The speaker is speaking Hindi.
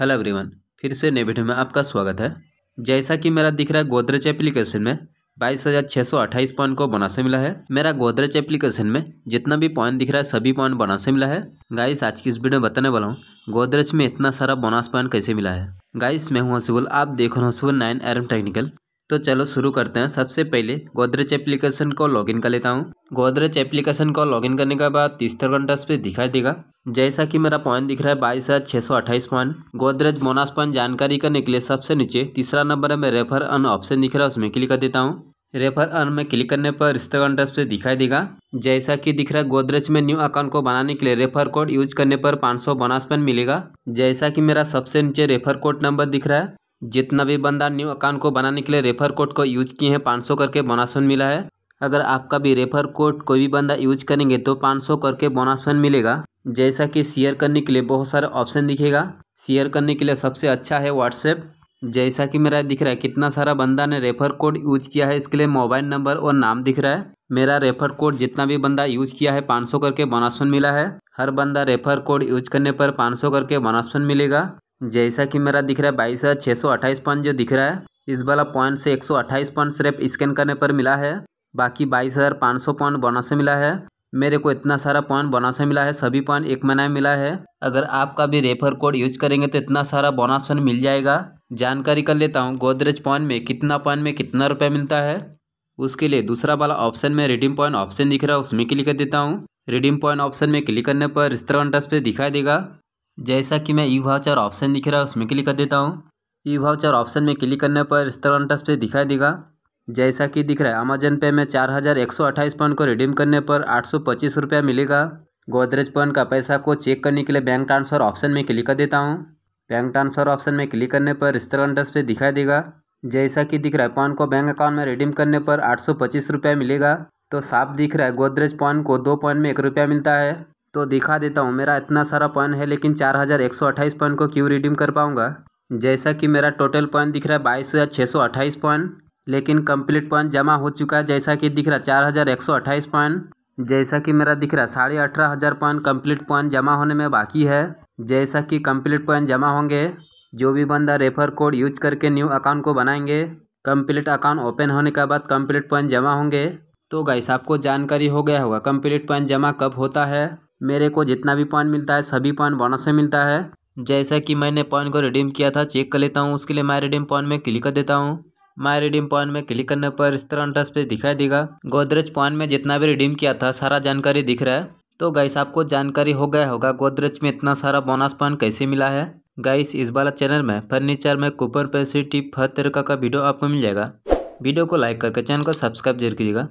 हेलो एवरीवन फिर से नई वीडियो में आपका स्वागत है जैसा कि मेरा दिख रहा है गोदरेज एप्लीकेशन में बाईस हज़ार छः सौ अट्ठाईस पॉइंट को बना से मिला है मेरा गोदरेज एप्लीकेशन में जितना भी पॉइंट दिख रहा है सभी पॉइंट बना से मिला है गाइस आज की इस वीडियो में बताने वाला हूँ गोदरेज में इतना सारा बोनस पॉइंट कैसे मिला है गाइस मैं हूँ हसीबुल आप देख रहे हो हसीबुल नाइन एरम टेक्निकल तो चलो शुरू करते हैं सबसे पहले गोदरेज एप्लीकेशन को लॉगिन कर लेता हूँ गोदरेज एप्लीकेशन को लॉगिन करने के बाद तीस्तर घंटा पे दिखाई देगा जैसा कि मेरा पॉइंट दिख रहा है बाईस हज़ार छः सौ अट्ठाईस पॉइंट गोदरेज बोनास पॉइंट जानकारी करने के लिए सबसे नीचे तीसरा नंबर में रेफर अन ऑप्शन दिख रहा है उसमें क्लिक कर देता हूँ रेफर अन में क्लिक करने पर रिश्ते कंटस पे दिखाई देगा जैसा कि दिख रहा है गोदरेज में न्यू अकाउंट को बनाने के लिए रेफर कोड यूज करने पर पाँच सौ बोनस पॉइंट मिलेगा जैसा कि मेरा सबसे नीचे रेफर कोड नंबर दिख रहा है जितना भी बंदा न्यू अकाउंट को बनाने के लिए रेफर कोड को यूज़ किए हैं पाँच सौ करके बोनस मिला है अगर आपका भी रेफर कोड कोई भी बंदा यूज करेंगे तो पाँच सौ करके बोनस मिलेगा जैसा कि शेयर करने के लिए बहुत सारे ऑप्शन दिखेगा शेयर करने के लिए सबसे अच्छा है व्हाट्सएप जैसा कि मेरा दिख रहा है कितना सारा बंदा ने रेफर कोड यूज किया है इसके लिए मोबाइल नंबर और नाम दिख रहा है मेरा रेफर कोड जितना भी बंदा यूज किया है पाँच करके बोनस मिला है हर बंदा रेफर कोड यूज करने पर पाँच करके बोनस मिलेगा जैसा कि मेरा दिख रहा है बाईस हज़ार छः सौ अट्ठाईस पॉइंट जो दिख रहा है इस वाला पॉइंट से एक सौ अट्ठाईस पॉइंट सिर्फ स्कैन करने पर मिला है बाकी बाईस हज़ार पाँच सौ पॉइंट बोनस से मिला है मेरे को इतना सारा पॉइंट बोनस में मिला है सभी पॉइंट एक महीना में मिला है अगर आपका भी रेफर कोड यूज करेंगे तो इतना सारा बोनस पॉइंट मिल जाएगा जानकारी कर लेता हूँ गोदरेज पॉइंट में कितना पॉइंट में कितना रुपये मिलता है उसके लिए दूसरा वाला ऑप्शन में रिडीम पॉइंट ऑप्शन दिख रहा है उसमें क्लिक कर देता हूँ रिडीम पॉइंट ऑप्शन में क्लिक करने पर रिस्तर पे दिखाई देगा जैसा कि मैं ई वाउचर ऑप्शन दिख रहा है उसमें क्लिक कर देता हूँ ई वाउचर ऑप्शन में क्लिक करने पर इस तरह टच पे दिखाई देगा जैसा कि दिख रहा है अमेजन पे में चार हज़ार एक सौ अट्ठाईस पॉइंट को रिडीम करने पर आठ सौ पच्चीस रुपया मिलेगा गोदरेज पॉइंट का पैसा को चेक करने के लिए बैंक ट्रांसफ़र ऑप्शन में क्लिक कर देता हूँ बैंक ट्रांसफ़र ऑप्शन में क्लिक करने पर इस तरह टच पे दिखाई देगा जैसा कि दिख रहा है पॉइंट को बैंक अकाउंट में रिडीम करने पर आठ सौ पच्चीस रुपया मिलेगा तो साफ दिख रहा है गोदरेज पॉइंट को दो पॉइंट में एक रुपया मिलता है तो दिखा देता हूँ मेरा इतना सारा पॉइंट है लेकिन चार हज़ार एक सौ अट्ठाईस पॉइंट को क्यों रिडीम कर पाऊँगा जैसा कि मेरा टोटल पॉइंट दिख रहा है बाईस हज़ार छः सौ अट्ठाईस पॉइंट लेकिन कंप्लीट पॉइंट जमा हो चुका है जैसा कि दिख रहा है चार हज़ार एक सौ अट्ठाईस पॉइंट जैसा कि मेरा दिख रहा है साढ़े अठारह हज़ार पॉइंट कम्प्लीट पॉइंट जमा होने में बाकी है जैसा कि कम्प्लीट पॉइंट जमा होंगे जो भी बंदा रेफर कोड यूज करके न्यू अकाउंट को बनाएंगे कम्प्लीट अकाउंट ओपन होने के बाद कम्प्लीट पॉइंट जमा होंगे तो गाइस आपको जानकारी हो गया होगा कम्प्लीट पॉइंट जमा कब होता है मेरे को जितना भी पॉइंट मिलता है सभी पॉइंट बोनस में मिलता है जैसा कि मैंने पॉइंट को रिडीम किया था चेक कर लेता हूँ उसके लिए माई रिडीम पॉइंट में क्लिक कर देता हूँ माई रिडीम पॉइंट में क्लिक करने पर इस तरह इंटरेस्ट पे दिखाई देगा गोदरेज पॉइंट में जितना भी रिडीम किया था सारा जानकारी दिख रहा है तो गाइस आपको जानकारी हो गया होगा गोदरेज में इतना सारा बोनस पॉइंट कैसे मिला है गाइस इस वाला चैनल में फर्नीचर में कूपन पैसे टिप हर तरीका का वीडियो आपको मिल जाएगा वीडियो को लाइक करके चैनल को सब्सक्राइब जरूर कीजिएगा